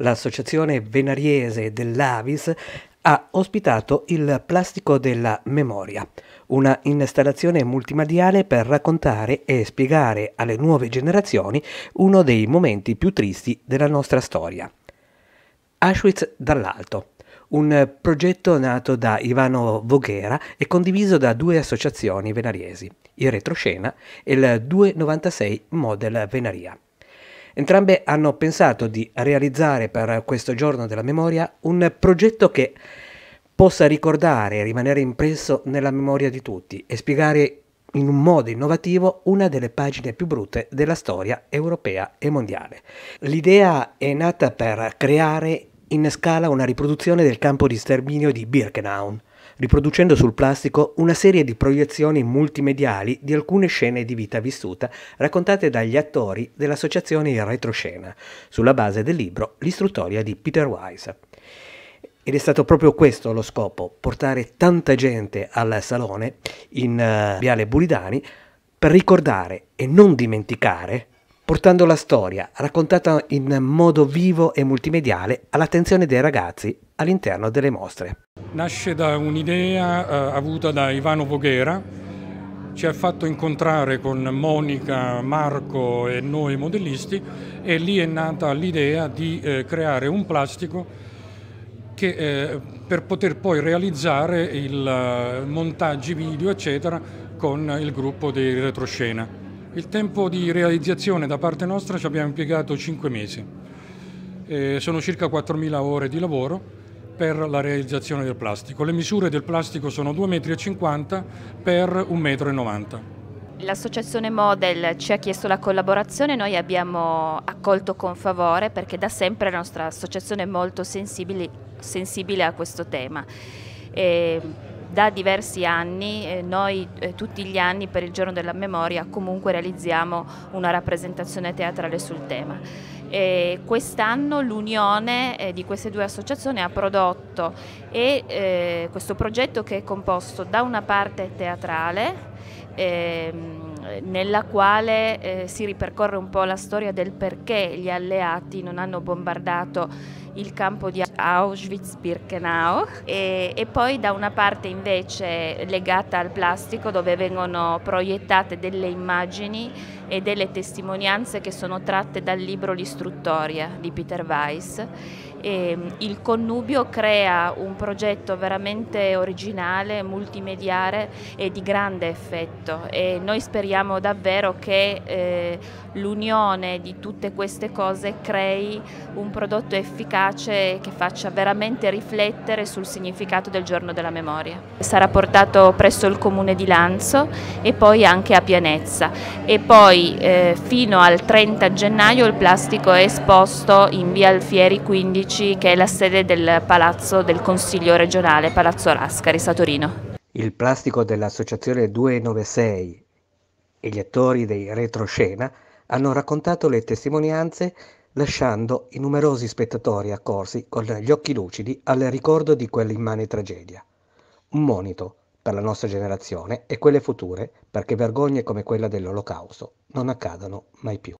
l'associazione venariese dell'Avis ha ospitato il Plastico della Memoria, una installazione multimediale per raccontare e spiegare alle nuove generazioni uno dei momenti più tristi della nostra storia. Auschwitz dall'alto, un progetto nato da Ivano Voghera e condiviso da due associazioni venariesi, il Retroscena e il 296 Model Venaria. Entrambe hanno pensato di realizzare per questo giorno della memoria un progetto che possa ricordare e rimanere impresso nella memoria di tutti e spiegare in un modo innovativo una delle pagine più brutte della storia europea e mondiale. L'idea è nata per creare in scala una riproduzione del campo di sterminio di Birkenau, riproducendo sul plastico una serie di proiezioni multimediali di alcune scene di vita vissuta raccontate dagli attori dell'associazione Retroscena, sulla base del libro L'istruttoria di Peter Wise. Ed è stato proprio questo lo scopo, portare tanta gente al salone in uh, Viale Bulidani per ricordare e non dimenticare portando la storia, raccontata in modo vivo e multimediale, all'attenzione dei ragazzi all'interno delle mostre. Nasce da un'idea eh, avuta da Ivano Voghera, ci ha fatto incontrare con Monica, Marco e noi modellisti e lì è nata l'idea di eh, creare un plastico che, eh, per poter poi realizzare i eh, montaggi video eccetera con il gruppo di retroscena. Il tempo di realizzazione da parte nostra ci abbiamo impiegato 5 mesi, eh, sono circa 4.000 ore di lavoro per la realizzazione del plastico. Le misure del plastico sono 2,50 m per 1,90 m. L'associazione Model ci ha chiesto la collaborazione, noi abbiamo accolto con favore perché da sempre la nostra associazione è molto sensibile a questo tema. E da diversi anni, noi tutti gli anni per il giorno della memoria comunque realizziamo una rappresentazione teatrale sul tema. E quest'anno l'unione eh, di queste due associazioni ha prodotto e, eh, questo progetto che è composto da una parte teatrale ehm, nella quale eh, si ripercorre un po' la storia del perché gli alleati non hanno bombardato il campo di Auschwitz-Birkenau e, e, poi da una parte invece legata al plastico dove vengono proiettate delle immagini e delle testimonianze che sono tratte dal libro L'istruttoria di Peter Weiss e ehm, il connubio crea un progetto veramente originale, multimediare e di grande effetto e noi speriamo davvero che eh, l'unione di tutte queste cose crei un prodotto efficace che faccia veramente riflettere sul significato del giorno della memoria. Sarà portato presso il comune di Lanzo e poi anche a Pianezza e poi eh, fino al 30 gennaio il plastico è esposto in via Alfieri 15 Medici, che è la sede del Palazzo del Consiglio regionale Palazzo Rascaris a Torino. Il plastico dell'Associazione 296 e gli attori dei retroscena hanno raccontato le testimonianze lasciando i numerosi spettatori accorsi con gli occhi lucidi al ricordo di quell'immane tragedia. Un monito per la nostra generazione e quelle future perché vergogne come quella dell'Olocausto non accadano mai più.